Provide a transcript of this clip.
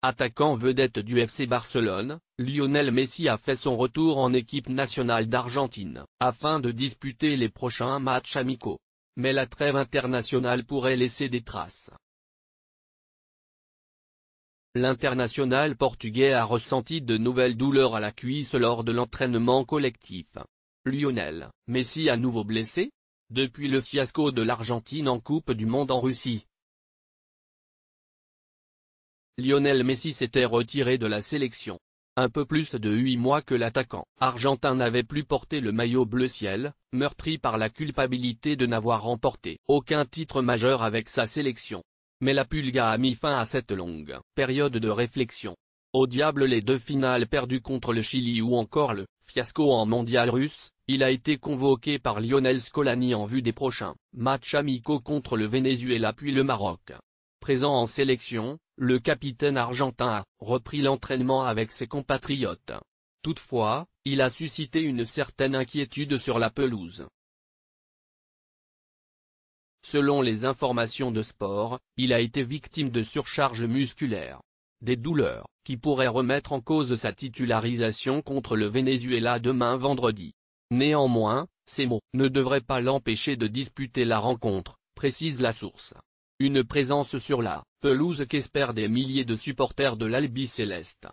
Attaquant vedette du FC Barcelone, Lionel Messi a fait son retour en équipe nationale d'Argentine, afin de disputer les prochains matchs amicaux. Mais la trêve internationale pourrait laisser des traces. L'international portugais a ressenti de nouvelles douleurs à la cuisse lors de l'entraînement collectif. Lionel, Messi à nouveau blessé Depuis le fiasco de l'Argentine en Coupe du Monde en Russie, Lionel Messi s'était retiré de la sélection. Un peu plus de 8 mois que l'attaquant argentin n'avait plus porté le maillot bleu ciel, meurtri par la culpabilité de n'avoir remporté aucun titre majeur avec sa sélection. Mais la Pulga a mis fin à cette longue période de réflexion. Au diable les deux finales perdues contre le Chili ou encore le fiasco en mondial russe, il a été convoqué par Lionel Scolani en vue des prochains matchs amicaux contre le Venezuela puis le Maroc. Présent en sélection, le capitaine argentin a repris l'entraînement avec ses compatriotes. Toutefois, il a suscité une certaine inquiétude sur la pelouse. Selon les informations de sport, il a été victime de surcharge musculaire. Des douleurs, qui pourraient remettre en cause sa titularisation contre le Venezuela demain vendredi. Néanmoins, ces mots ne devraient pas l'empêcher de disputer la rencontre, précise la source. Une présence sur la pelouse qu'espèrent des milliers de supporters de l'Albi Céleste.